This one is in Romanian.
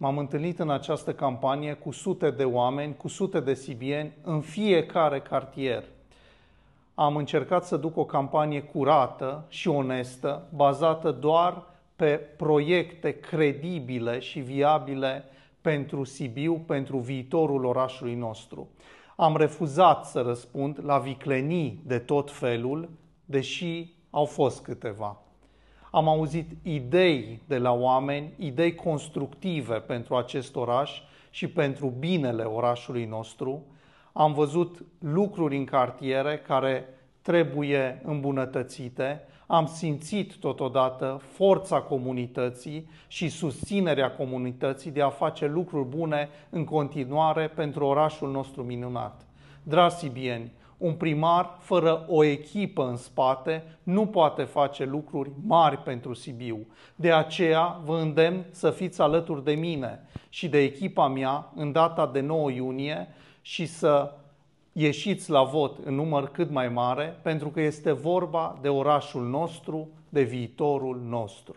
M-am întâlnit în această campanie cu sute de oameni, cu sute de sibieni, în fiecare cartier. Am încercat să duc o campanie curată și onestă, bazată doar pe proiecte credibile și viabile pentru Sibiu, pentru viitorul orașului nostru. Am refuzat să răspund la viclenii de tot felul, deși au fost câteva. Am auzit idei de la oameni, idei constructive pentru acest oraș și pentru binele orașului nostru. Am văzut lucruri în cartiere care trebuie îmbunătățite. Am simțit totodată forța comunității și susținerea comunității de a face lucruri bune în continuare pentru orașul nostru minunat. Dragi sibieni, un primar fără o echipă în spate nu poate face lucruri mari pentru Sibiu. De aceea vă îndemn să fiți alături de mine și de echipa mea în data de 9 iunie și să ieșiți la vot în număr cât mai mare, pentru că este vorba de orașul nostru, de viitorul nostru.